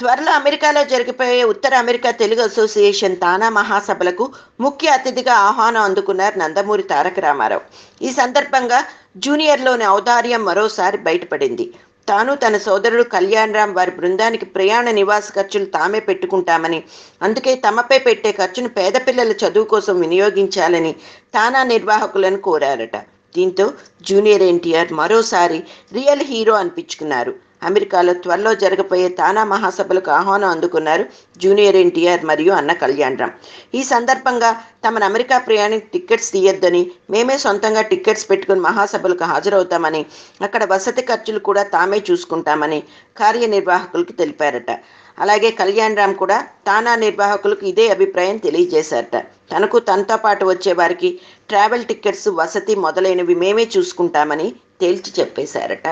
త్వరలో అమెరికాలో జరిగిపోయే ఉత్తర అమెరికా తెలుగు అసోసియేషన్ తానా మహాసభలకు ముఖ్య అతిథిగా ఆహ్వానం అందుకున్నారు నందమూరి తారక రామారావు ఈ సందర్భంగా జూనియర్లోని ఔదార్యం మరోసారి బయటపడింది తాను తన సోదరుడు కళ్యాణరామ్ వారి బృందానికి ప్రయాణ నివాస ఖర్చులు తామే పెట్టుకుంటామని అందుకే తమపై పెట్టే ఖర్చును పేద పిల్లల చదువు కోసం వినియోగించాలని తానా నిర్వాహకులను కోరారట దీంతో జూనియర్ ఎన్టీఆర్ మరోసారి రియల్ హీరో అనిపించుకున్నారు అమెరికాలో త్వరలో జరగబోయే తానా మహాసభలకు ఆహ్వానం అందుకున్నారు జూనియర్ ఎన్టీఆర్ మరియు అన్న కళ్యాణరామ్ ఈ సందర్భంగా తమను అమెరికా ప్రయాణికి టిక్కెట్స్ తీయొద్దని మేమే సొంతంగా టిక్కెట్స్ పెట్టుకుని మహాసభలకు హాజరవుతామని అక్కడ వసతి ఖర్చులు కూడా తామే చూసుకుంటామని కార్యనిర్వాహకులకు తెలిపారట అలాగే కళ్యాణ్ రామ్ కూడా తానా నిర్వాహకులకు ఇదే అభిప్రాయం తెలియజేశారట తనకు తనతో పాటు వచ్చే వారికి ట్రావెల్ టిక్కెట్స్ వసతి మొదలైనవి మేమే చూసుకుంటామని తేల్చి చెప్పేశారట